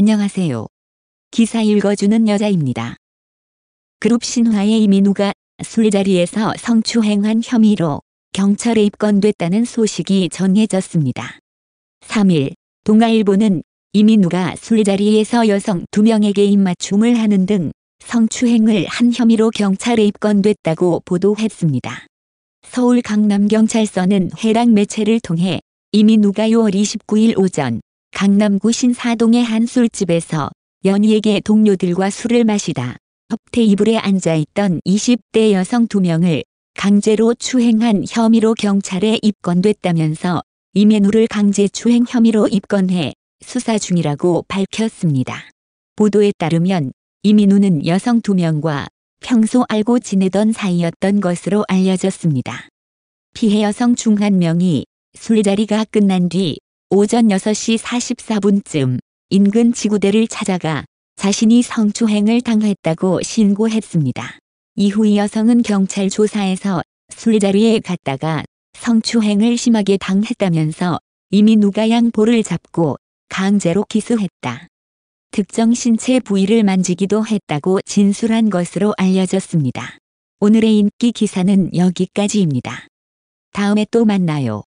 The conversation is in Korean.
안녕하세요. 기사 읽어주는 여자입니다. 그룹 신화의 이민우가 술자리에서 성추행한 혐의로 경찰에 입건됐다는 소식이 전해졌습니다. 3일 동아일보는 이민우가 술자리에서 여성 2명에게 입맞춤을 하는 등 성추행을 한 혐의로 경찰에 입건됐다고 보도했습니다. 서울 강남경찰서는 해당 매체를 통해 이민우가 6월 29일 오전 강남구 신사동의 한 술집에서 연희에게 동료들과 술을 마시다 컵테이블에 앉아있던 20대 여성 2명을 강제로 추행한 혐의로 경찰에 입건됐다면서 이메누를 강제 추행 혐의로 입건해 수사 중이라고 밝혔습니다. 보도에 따르면 이민우는 여성 2명과 평소 알고 지내던 사이였던 것으로 알려졌습니다. 피해 여성 중 한 명이 술자리가 끝난 뒤 오전 6시 44분쯤 인근 지구대를 찾아가 자신이 성추행을 당했다고 신고했습니다. 이후 이 여성은 경찰 조사에서 술자리에 갔다가 성추행을 심하게 당했다면서 이미 누가 양보를 잡고 강제로 키스했다. 특정 신체 부위를 만지기도 했다고 진술한 것으로 알려졌습니다. 오늘의 인기 기사는 여기까지입니다. 다음에 또 만나요.